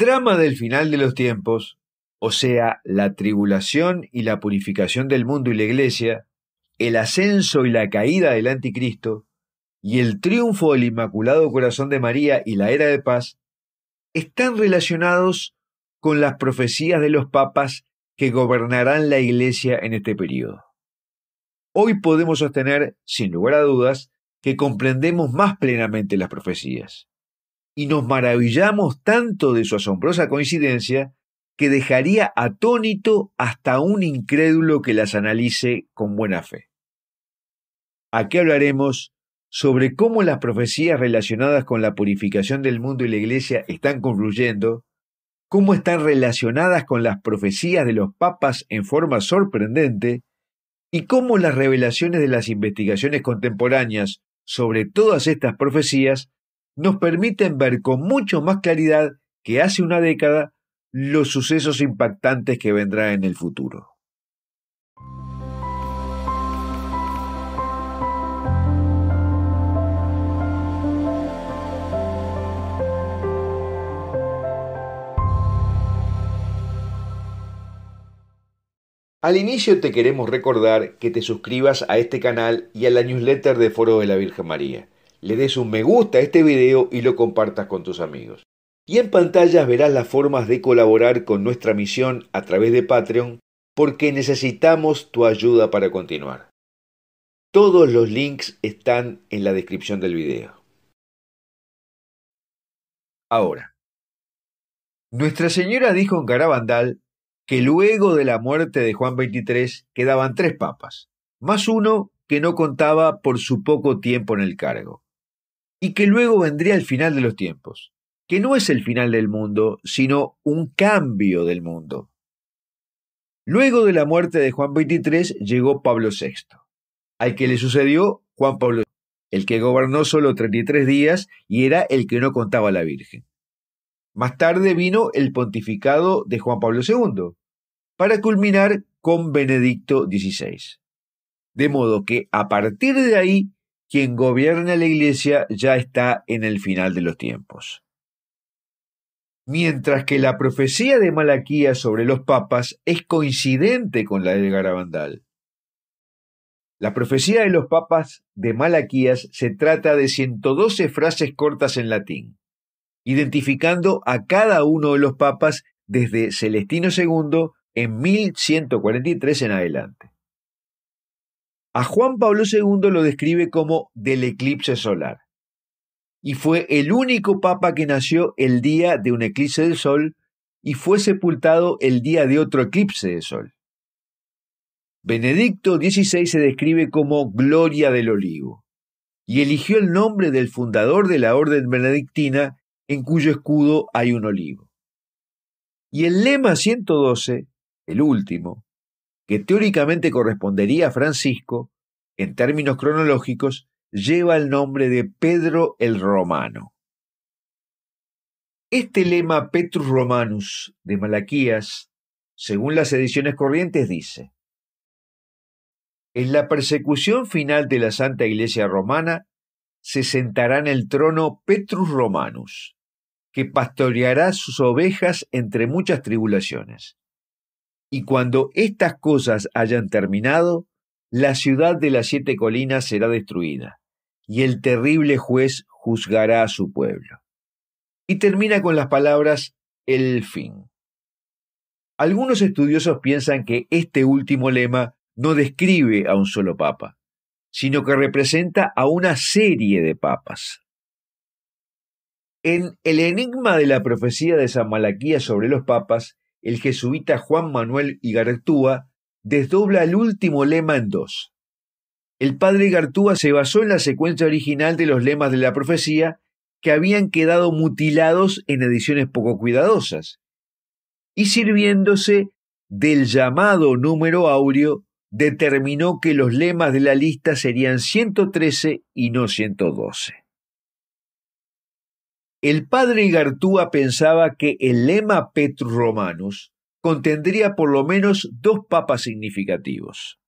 drama del final de los tiempos, o sea, la tribulación y la purificación del mundo y la iglesia, el ascenso y la caída del anticristo, y el triunfo del Inmaculado Corazón de María y la era de paz, están relacionados con las profecías de los papas que gobernarán la iglesia en este periodo. Hoy podemos sostener, sin lugar a dudas, que comprendemos más plenamente las profecías y nos maravillamos tanto de su asombrosa coincidencia que dejaría atónito hasta un incrédulo que las analice con buena fe. Aquí hablaremos sobre cómo las profecías relacionadas con la purificación del mundo y la Iglesia están confluyendo, cómo están relacionadas con las profecías de los papas en forma sorprendente, y cómo las revelaciones de las investigaciones contemporáneas sobre todas estas profecías nos permiten ver con mucho más claridad que hace una década los sucesos impactantes que vendrán en el futuro. Al inicio te queremos recordar que te suscribas a este canal y a la newsletter de Foro de la Virgen María le des un me gusta a este video y lo compartas con tus amigos. Y en pantallas verás las formas de colaborar con nuestra misión a través de Patreon porque necesitamos tu ayuda para continuar. Todos los links están en la descripción del video. Ahora, Nuestra Señora dijo en Garabandal que luego de la muerte de Juan XXIII quedaban tres papas, más uno que no contaba por su poco tiempo en el cargo y que luego vendría el final de los tiempos, que no es el final del mundo, sino un cambio del mundo. Luego de la muerte de Juan XXIII llegó Pablo VI, al que le sucedió Juan Pablo VI, el que gobernó solo 33 días y era el que no contaba la Virgen. Más tarde vino el pontificado de Juan Pablo II, para culminar con Benedicto XVI. De modo que a partir de ahí quien gobierna la iglesia ya está en el final de los tiempos. Mientras que la profecía de Malaquías sobre los papas es coincidente con la del Garabandal. La profecía de los papas de Malaquías se trata de 112 frases cortas en latín, identificando a cada uno de los papas desde Celestino II en 1143 en adelante. A Juan Pablo II lo describe como del eclipse solar. Y fue el único papa que nació el día de un eclipse del sol y fue sepultado el día de otro eclipse del sol. Benedicto XVI se describe como Gloria del Olivo y eligió el nombre del fundador de la orden benedictina en cuyo escudo hay un olivo. Y el lema 112, el último, que teóricamente correspondería a Francisco, en términos cronológicos, lleva el nombre de Pedro el Romano. Este lema Petrus Romanus de Malaquías, según las ediciones corrientes, dice, En la persecución final de la Santa Iglesia Romana se sentará en el trono Petrus Romanus, que pastoreará sus ovejas entre muchas tribulaciones. Y cuando estas cosas hayan terminado, la ciudad de las siete colinas será destruida, y el terrible juez juzgará a su pueblo. Y termina con las palabras el fin. Algunos estudiosos piensan que este último lema no describe a un solo papa, sino que representa a una serie de papas. En el enigma de la profecía de San Malaquía sobre los papas, el jesuita Juan Manuel Igartúa desdobla el último lema en dos. El padre Igartúa se basó en la secuencia original de los lemas de la profecía que habían quedado mutilados en ediciones poco cuidadosas, y sirviéndose del llamado número áureo, determinó que los lemas de la lista serían 113 y no 112. El padre Igartúa pensaba que el lema Petrus Romanus contendría por lo menos dos papas significativos.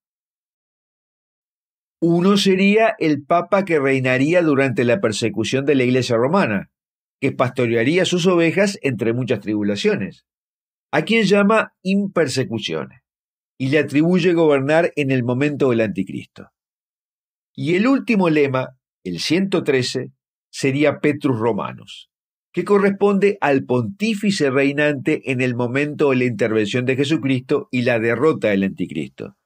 Uno sería el papa que reinaría durante la persecución de la Iglesia romana, que pastorearía sus ovejas entre muchas tribulaciones, a quien llama impersecuciones, y le atribuye gobernar en el momento del anticristo. Y el último lema, el 113, sería Petrus Romanos, que corresponde al pontífice reinante en el momento de la intervención de Jesucristo y la derrota del anticristo.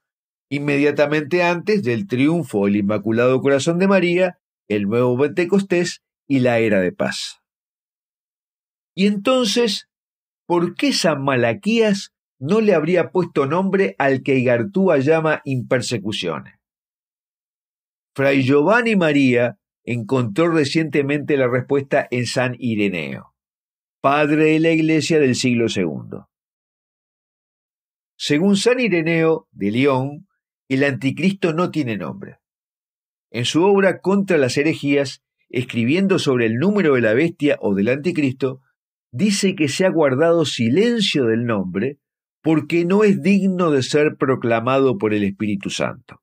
Inmediatamente antes del triunfo del Inmaculado Corazón de María, el nuevo Pentecostés y la era de paz. Y entonces, ¿por qué San Malaquías no le habría puesto nombre al que Igartúa llama impersecuciones? Fray Giovanni María encontró recientemente la respuesta en San Ireneo, padre de la Iglesia del siglo II. Según San Ireneo de León, el anticristo no tiene nombre. En su obra Contra las herejías, escribiendo sobre el número de la bestia o del anticristo, dice que se ha guardado silencio del nombre porque no es digno de ser proclamado por el Espíritu Santo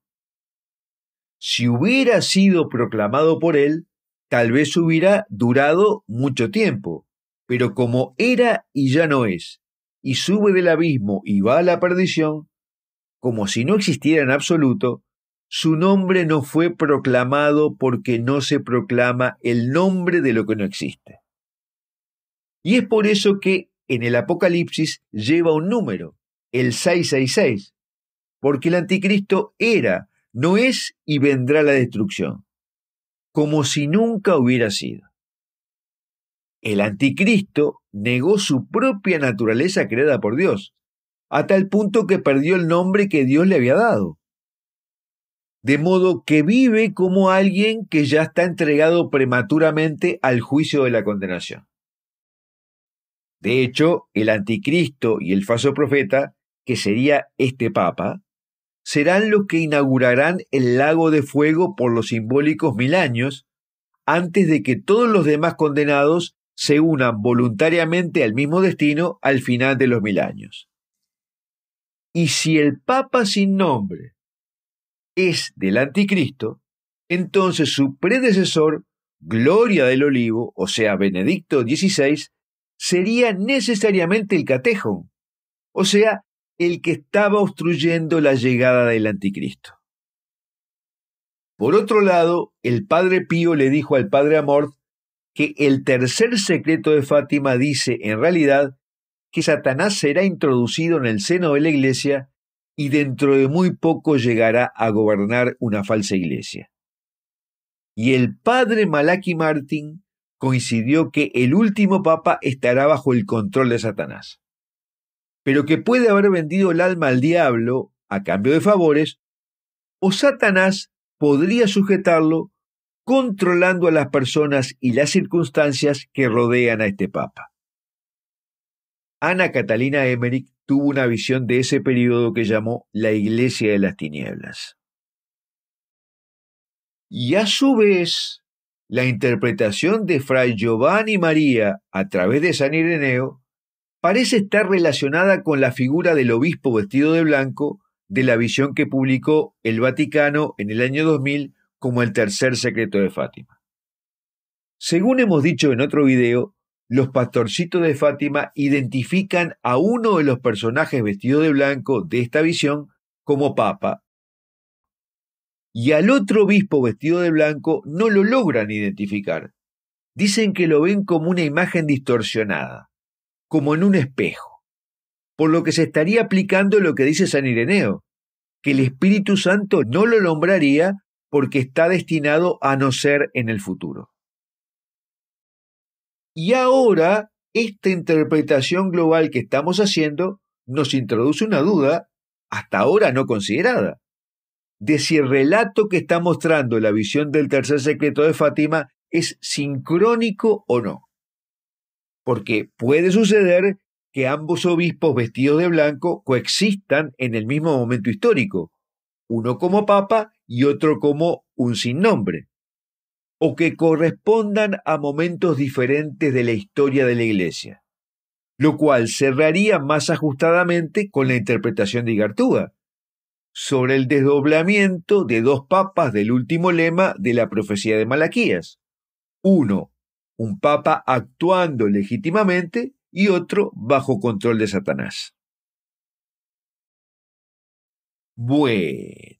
si hubiera sido proclamado por él, tal vez hubiera durado mucho tiempo, pero como era y ya no es, y sube del abismo y va a la perdición, como si no existiera en absoluto, su nombre no fue proclamado porque no se proclama el nombre de lo que no existe. Y es por eso que en el Apocalipsis lleva un número, el 666, porque el anticristo era no es y vendrá la destrucción, como si nunca hubiera sido. El anticristo negó su propia naturaleza creada por Dios, a tal punto que perdió el nombre que Dios le había dado. De modo que vive como alguien que ya está entregado prematuramente al juicio de la condenación. De hecho, el anticristo y el falso profeta, que sería este papa, serán los que inaugurarán el lago de fuego por los simbólicos mil años, antes de que todos los demás condenados se unan voluntariamente al mismo destino al final de los mil años. Y si el Papa sin nombre es del anticristo, entonces su predecesor, Gloria del Olivo, o sea, Benedicto XVI, sería necesariamente el catejón, o sea, el que estaba obstruyendo la llegada del anticristo. Por otro lado, el padre Pío le dijo al padre Amorth que el tercer secreto de Fátima dice, en realidad, que Satanás será introducido en el seno de la iglesia y dentro de muy poco llegará a gobernar una falsa iglesia. Y el padre Malaki Martin coincidió que el último papa estará bajo el control de Satanás pero que puede haber vendido el alma al diablo a cambio de favores, o Satanás podría sujetarlo controlando a las personas y las circunstancias que rodean a este Papa. Ana Catalina Emmerich tuvo una visión de ese periodo que llamó la Iglesia de las Tinieblas. Y a su vez, la interpretación de Fray Giovanni María a través de San Ireneo parece estar relacionada con la figura del obispo vestido de blanco de la visión que publicó el Vaticano en el año 2000 como el tercer secreto de Fátima. Según hemos dicho en otro video, los pastorcitos de Fátima identifican a uno de los personajes vestidos de blanco de esta visión como papa, y al otro obispo vestido de blanco no lo logran identificar. Dicen que lo ven como una imagen distorsionada como en un espejo, por lo que se estaría aplicando lo que dice San Ireneo, que el Espíritu Santo no lo nombraría porque está destinado a no ser en el futuro. Y ahora, esta interpretación global que estamos haciendo nos introduce una duda hasta ahora no considerada, de si el relato que está mostrando la visión del tercer secreto de Fátima es sincrónico o no porque puede suceder que ambos obispos vestidos de blanco coexistan en el mismo momento histórico, uno como papa y otro como un sin nombre, o que correspondan a momentos diferentes de la historia de la Iglesia, lo cual cerraría más ajustadamente con la interpretación de Igartúa sobre el desdoblamiento de dos papas del último lema de la profecía de Malaquías, uno un papa actuando legítimamente y otro bajo control de Satanás. Bueno.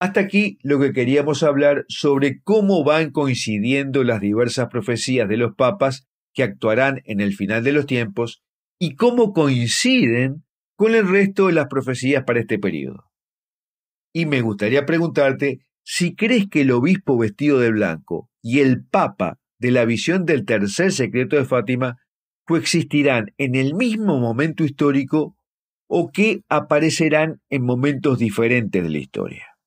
Hasta aquí lo que queríamos hablar sobre cómo van coincidiendo las diversas profecías de los papas que actuarán en el final de los tiempos y cómo coinciden con el resto de las profecías para este periodo. Y me gustaría preguntarte si crees que el obispo vestido de blanco y el papa de la visión del tercer secreto de Fátima coexistirán en el mismo momento histórico o que aparecerán en momentos diferentes de la historia.